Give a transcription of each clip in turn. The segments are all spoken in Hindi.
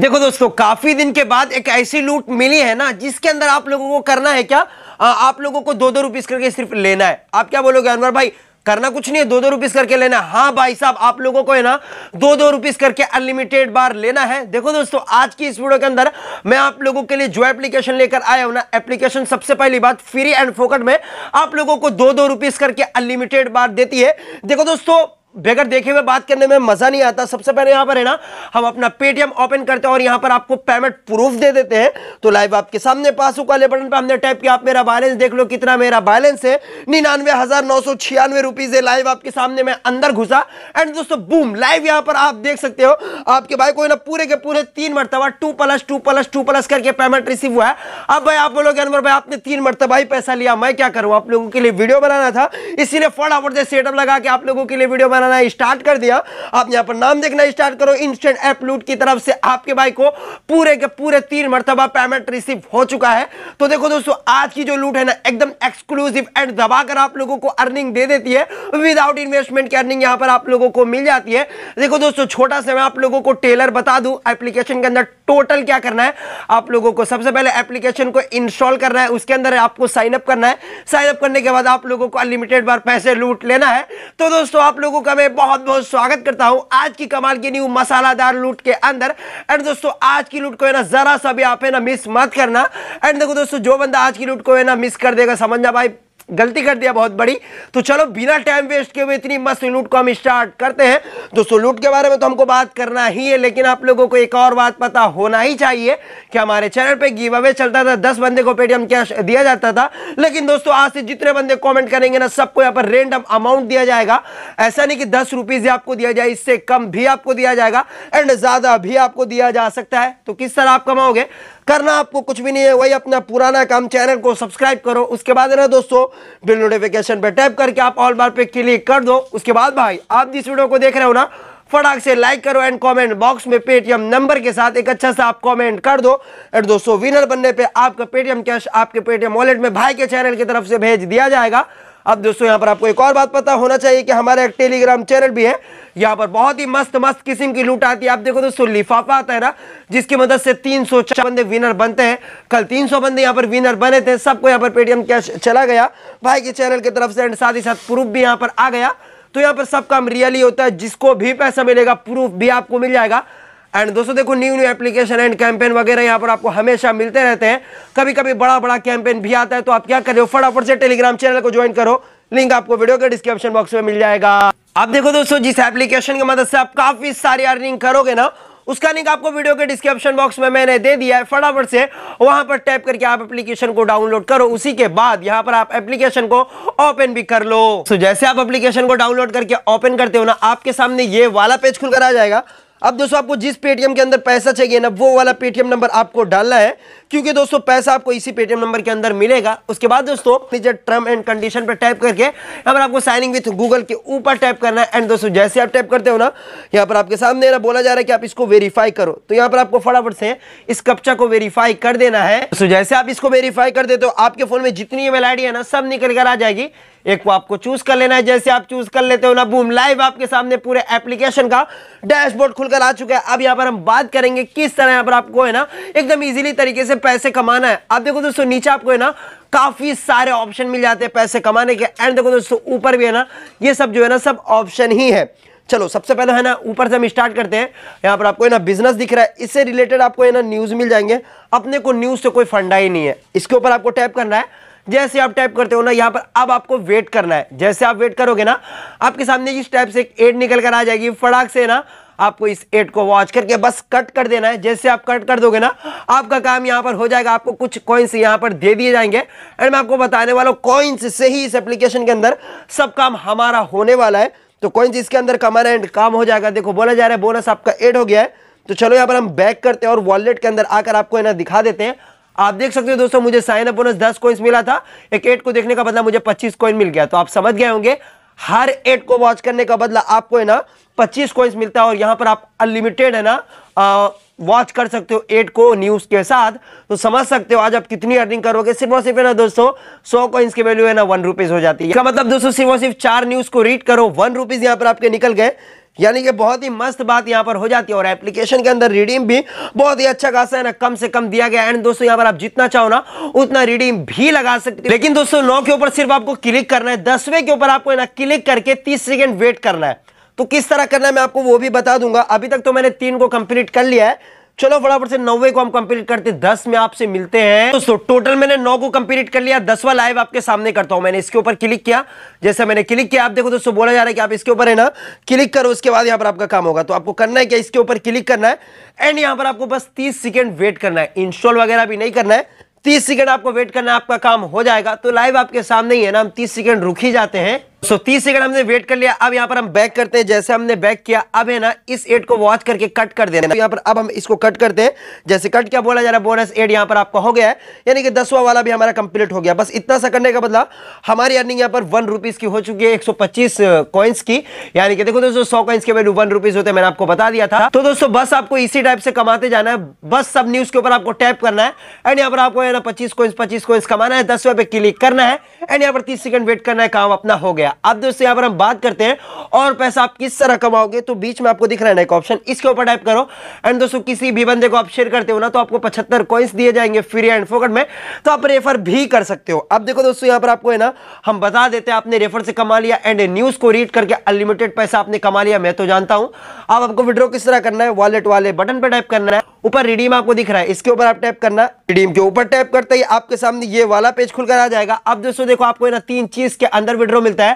देखो दोस्तों काफी दिन के बाद एक ऐसी लूट मिली है ना जिसके अंदर आप लोगों को करना है क्या आ, आप लोगों को दो दो रुपीस करके सिर्फ लेना है आप क्या बोलोगे अनवर भाई करना कुछ नहीं है दो दो रुपीस करके लेना है हाँ भाई साहब आप लोगों को है ना दो दो रुपीस करके अनलिमिटेड बार लेना है देखो दोस्तों आज की इस वीडियो के अंदर मैं आप लोगों के लिए जो एप्लीकेशन लेकर आया हूं ना एप्लीकेशन सबसे पहली बात फ्री एंड फोकट में आप लोगों को दो दो रुपीस करके अनलिमिटेड बार देती है देखो दोस्तों बगैर देखे हुए बात करने में मजा नहीं आता सबसे पहले यहां पर है ना हम अपना पेटीएम ओपन करते हैं और यहां पर आपको पेमेंट प्रूफ दे देते हैं तो लाइव आपके सामने पासबुक वाले बटन पर हमने टाइप किया आप मेरा बैलेंस देख लो कितना मेरा बैलेंस है निन्यानवे हजार नौ सौ छियानवे रुपीज है लाइव आपके सामने में अंदर घुसा एंड दोस्तों बूम लाइव यहां पर आप देख सकते हो आपके भाई को ना पूरे के पूरे तीन मरतबा two plus two plus two plus करके पेमेंट रिसीव हुआ है अब भाई आप बोलोगे अनवर भाई आपने तीन मरतबा ही पैसा लिया मैं क्या करूँ आप लोगों के लिए वीडियो बनाना था इसीलिए फटाफट से सेटअप लगा के आप लोगों के लिए वीडियो बनाना बनाना स्टार्ट कर दिया आप यहाँ पर नाम देखना स्टार्ट करो इंस्टेंट एप लूट की तरफ से आपके भाई को पूरे के पूरे तीन मरतबा पेमेंट रिसीव हो चुका है तो देखो दोस्तों आज की जो लूट है ना एकदम एक्सक्लूसिव एंड दबाकर आप लोगों को अर्निंग दे देती है विदाउट इन्वेस्टमेंट की अर्निंग यहाँ पर आप लोगों को मिल जाती है देखो दोस्तों छोटा सा मैं आप लोगों को टेलर बता दूं एप्लीकेशन के अंदर टोटल क्या करना है आप लोगों को सबसे पहले एप्लीकेशन को इंस्टॉल करना है उसके अंदर आपको साइनअप करना है साइनअप करने के बाद आप लोगों को अनलिमिटेड बार पैसे लूट लेना है तो दोस्तों आप लोगों का में बहुत बहुत स्वागत करता हूँ आज की कमाल की न्यू मसालादार लूट के अंदर एंड दोस्तों आज की लूट को है ना जरा सा भी आप है ना मिस मत करना एंड देखो दोस्तों जो बंदा आज की लूट को है ना मिस कर देगा समझना भाई गलती कर दिया बहुत बड़ी तो चलो बिना टाइम वेस्ट किए हुए इतनी मस्त लूट को हम स्टार्ट करते हैं दोस्तों लूट के बारे में तो हमको बात करना ही है लेकिन आप लोगों को एक और बात पता होना ही चाहिए कि हमारे चैनल पे गिव अवे चलता था दस बंदे को पेटीएम कैश दिया जाता था लेकिन दोस्तों आज से जितने बंदे कॉमेंट करेंगे ना सबको यहाँ पर रेंडम अमाउंट दिया जाएगा ऐसा नहीं कि दस रुपीज आपको दिया जाए इससे कम भी आपको दिया जाएगा एंड ज्यादा भी आपको दिया जा सकता है तो किस तरह आप कमाओगे करना आपको कुछ भी नहीं है वही अपना पुराना काम चैनल को सब्सक्राइब करो उसके बाद है ना दोस्तों बिल नोटिफिकेशन पर टैप करके आप ऑल बार पे क्लिक कर दो उसके बाद भाई आप जिस वीडियो को देख रहे हो ना फटाक से लाइक करो एंड कमेंट बॉक्स में पेटीएम नंबर के साथ एक अच्छा सा आप कमेंट कर दो एंड दोस्तों विनर बनने पे आपका पेटीएम कैश आपके पेटीएम वॉलेट में भाई के चैनल की तरफ से भेज दिया जाएगा अब दोस्तों यहाँ पर आपको एक और बात पता होना चाहिए कि हमारा एक टेलीग्राम चैनल भी है यहाँ पर बहुत ही मस्त मस्त किस्म की लूट आती है आप देखो दोस्तों लिफाफा आता है ना जिसकी मदद से तीन सौ बंदे विनर बनते हैं कल तीन सौ बंदे यहाँ पर विनर बने थे सबको यहाँ पर पेटीएम कैश चला गया भाई के चैनल की तरफ से एंड साथ ही साथ प्रूफ भी यहाँ पर आ गया तो यहाँ पर सब काम रियली होता है जिसको भी पैसा मिलेगा प्रूफ भी आपको मिल जाएगा एंड दोस्तों देखो new new application and campaign वगैरह यहाँ पर आपको हमेशा मिलते रहते हैं कभी कभी बड़ा बड़ा कैंपेन भी आता है तो आप क्या करो फटाफट से टेलीग्राम चैनल को ज्वाइन करो लिंक आपको वीडियो के डिस्क्रिप्शन बॉक्स में मिल जाएगा आप देखो दोस्तों जिस एप्लीकेशन की मदद से आप काफी सारी अर्निंग करोगे ना उसका लिंक आपको वीडियो के डिस्क्रिप्शन बॉक्स में मैंने दे दिया है फटाफट से वहां पर टैप करके आप एप्लीकेशन को डाउनलोड करो उसी के बाद यहाँ पर आप एप्लीकेशन को ओपन भी कर लो तो जैसे आप एप्लीकेशन को डाउनलोड करके ओपन करते हो ना आपके सामने ये वाला पेज खुलकर आ जाएगा अब दोस्तों आपको जिस पेटीएम के अंदर पैसा चाहिए ना वो वाला पेटीएम नंबर आपको डालना है क्योंकि दोस्तों पैसा आपको इसी पेटीएम नंबर के अंदर मिलेगा उसके बाद दोस्तों टर्म एंड कंडीशन पर टाइप करके यहाँ पर आपको साइनिंग विथ गूगल के ऊपर टाइप करना है एंड दोस्तों जैसे आप टाइप करते हो ना यहाँ पर आपके सामने ना बोला जा रहा है कि आप इसको वेरीफाई करो तो यहाँ पर आपको फटाफट से इस कप्चा को वेरीफाई कर देना है जैसे आप इसको वेरीफाई कर देते हो आपके फोन में जितनी ईमेल आई है ना सब निकल कर आ जाएगी एक को आपको चूज कर लेना है जैसे आप चूज कर लेते हो ना बूम लाइव आपके सामने पूरे एप्लीकेशन का डैशबोर्ड खुलकर आ चुका है अब यहाँ पर हम बात करेंगे किस तरह यहाँ पर आपको है ना एकदम इजीली तरीके से पैसे कमाना है आप देखो दोस्तों नीचे आपको है ना काफी सारे ऑप्शन मिल जाते हैं पैसे कमाने के एंड देखो दोस्तों ऊपर भी है ना ये सब जो है ना सब ऑप्शन ही है चलो सबसे पहले है ना ऊपर से हम स्टार्ट करते हैं यहाँ पर आपको है ना बिजनेस दिख रहा है इससे रिलेटेड आपको है ना न्यूज़ मिल जाएंगे अपने को न्यूज़ से कोई फंडा ही नहीं है इसके ऊपर आपको टैप करना है जैसे आप टाइप करते हो ना यहाँ पर अब आपको वेट करना है जैसे आप वेट करोगे ना आपके सामने इस टाइप से एक एड निकल कर आ जाएगी फटाक से ना आपको इस एड को वॉच करके बस कट कर देना है जैसे आप कट कर दोगे ना आपका काम यहाँ पर हो जाएगा आपको कुछ कॉइन्स यहाँ पर दे दिए जाएंगे एंड मैं आपको बताने वाला हूँ कॉइन्स से ही इस एप्लीकेशन के अंदर सब काम हमारा होने वाला है तो कॉइन्स इसके अंदर कमाना एंड काम हो जाएगा देखो बोला जा रहा है बोनस आपका एड हो गया है तो चलो यहाँ पर हम बैक करते हैं और वॉलेट के अंदर आकर आपको ना दिखा देते हैं आप देख सकते हो दोस्तों मुझे साइन अप दस कॉइन्स मिला था एक एट को देखने का बदला मुझे पच्चीस कॉइन मिल गया तो आप समझ गए होंगे हर एट को वॉच करने का बदला आपको है ना पच्चीस कॉइन्स मिलता है और यहां पर आप अनलिमिटेड है ना वॉच कर सकते हो एट को न्यूज़ के साथ तो समझ सकते हो आज आप कितनी अर्निंग करोगे सिर्फ और सिर्फ है ना दोस्तों सौ कॉइन्स की वैल्यू है ना वन रुपीज़ हो जाती है मतलब दोस्तों सिर्फ और सिर्फ चार न्यूज़ को रीड करो वन रुपीज़ यहां पर आपके निकल गए यानी कि बहुत ही मस्त बात यहाँ पर हो जाती है और एप्लीकेशन के अंदर रिडीम भी बहुत ही अच्छा खासा है ना कम से कम दिया गया एंड दोस्तों यहाँ पर आप जितना चाहो ना उतना रिडीम भी लगा सकते लेकिन दोस्तों नौ के ऊपर सिर्फ आपको क्लिक करना है दसवें के ऊपर आपको ना क्लिक करके तीस सेकेंड वेट करना है तो किस तरह करना है मैं आपको वो भी बता दूंगा अभी तक तो मैंने तीन को कंप्लीट कर लिया है चलो फटाफट से नौवे को हम कंप्लीट करते दस में आपसे मिलते हैं दोस्तों टोटल मैंने नौ को कंप्लीट कर लिया दसवा लाइव आपके सामने करता हूं मैंने इसके ऊपर क्लिक किया जैसे मैंने क्लिक किया आप देखो दोस्तों बोला जा रहा है कि आप इसके ऊपर है ना क्लिक करो उसके बाद यहाँ पर आपका काम होगा तो आपको करना है क्या इसके ऊपर क्लिक करना है एंड यहाँ पर आपको बस तीस सेकेंड वेट करना है इंस्टॉल वगैरह भी नहीं करना है तीस सेकेंड आपको वेट करना है आपका काम हो जाएगा तो लाइव आपके सामने ही है ना हम तीस सेकेंड रुक ही जाते हैं सो तीस सेकंड हमने वेट कर लिया अब यहाँ पर हम बैक करते हैं जैसे हमने बैक किया अब है ना इस एड को वॉच करके कट कर देना तो यहाँ पर अब हम इसको कट करते हैं जैसे कट क्या बोला जा रहा है बोनस एड यहाँ पर आपका हो गया है यानी कि दसवा वाला भी हमारा कंप्लीट हो गया बस इतना सा करने का बदला हमारी अर्निंग यहाँ पर वन रुपीज़ की हो चुकी है एक कॉइंस की यानी कि देखो दोस्तों सौ कॉइन्स के वैल्यू वन रुपीज़ होते हैं मैंने आपको बता दिया था तो दोस्तों बस आपको इसी टाइप से कमाते जाना है बस सब न्यूज़ के ऊपर आपको टैप करना है एंड यहाँ पर आपको पच्चीस कॉइन्स पच्चीस कॉइन्स कमाना है दस पे क्लिक करना है एंड यहाँ पर तीस सेकंड वेट करना है काम अपना हो गया अब दोस्तों यहां पर हम बात करते हैं और पैसा आप किस तरह कमाओगे तो बीच में आपको दिख रहा है ना एक ऑप्शन इसके ऊपर टाइप करो एंड दोस्तों किसी भी बंदे को आप शेयर करते हो ना तो आपको पचहत्तर कॉइन्स दिए जाएंगे फ्री एंड फोकट में तो आप रेफर भी कर सकते हो अब देखो दोस्तों यहां पर आपको है ना हम बता देते हैं आपने रेफर से कमा लिया एंड न्यूज को रीड करके अनलिमिटेड पैसा आपने कमा लिया मैं तो जानता हूं अब आपको विड्रॉ किस तरह करना है वॉलेट वाले बटन पर टाइप करना है ऊपर रिडीम आपको दिख रहा है इसके ऊपर आप टाइप करना रिडीम के ऊपर टाइप करते ही आपके सामने ये वाला पेज खुलकर आ जाएगा अब दोस्तों देखो आपको ना तीन चीज के अंदर विड्रो मिलता है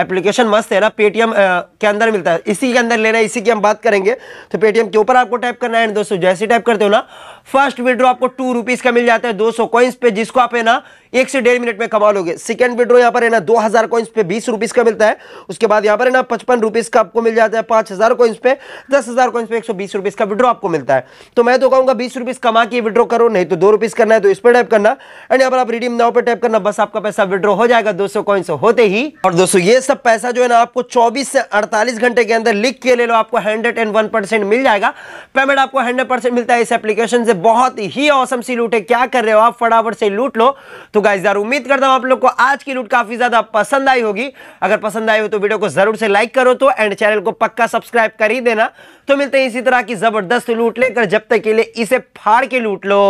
एप्लीकेशन मस्त है ना पेटीएम के अंदर मिलता है इसी के अंदर लेना है इसी की हम बात करेंगे तो पेटीएम के ऊपर आपको टाइप करना है दोस्तों जैसे टाइप करते हो ना फर्स्ट विड्रो आपको टू रुपीज का मिल जाता है दो सौ कॉइन्स पे जिसको आप है ना एक से डेढ़ मिनट में कमा लोगे सेकंड विड्रो यहाँ पर है ना दो हजार कॉइन्स पे बीस रुपीज का मिलता है उसके बाद यहाँ पर है ना पचपन रुपीज का आपको मिल जाता है पांच हजार कॉइन्स पे दस हजार कॉइन्स पे एक सौ बीस रुपीज का विड्रो आपको मिलता है तो मैं तो कहूंगा बीस रुपीज कमा के विड्रो करो नहीं तो दो रुपीज करना है तो इस पर टाइप करना एंड यहाँ पर आप रिडीम नाव पर टाइप करना बस आपका पैसा विड्रो हो जाएगा दो सौ कॉइन्स होते ही और दोस्तों ये सब पैसा जो है ना आपको 24 से 48 घंटे के अंदर लिख के ले लो आपको 101 परसेंट मिल जाएगा पेमेंट आपको 100 परसेंट मिलता है इस एप्लीकेशन से बहुत ही औसम सी लूट है क्या कर रहे हो आप फटाफट से लूट लो तो गाइजदार उम्मीद करता हूं आप लोग को आज की लूट काफी ज्यादा पसंद आई होगी अगर पसंद आई हो तो वीडियो को जरूर से लाइक करो तो एंड चैनल को पक्का सब्सक्राइब कर ही देना तो मिलते हैं इसी तरह की जबरदस्त लूट लेकर जब तक के लिए इसे फाड़ के लूट लो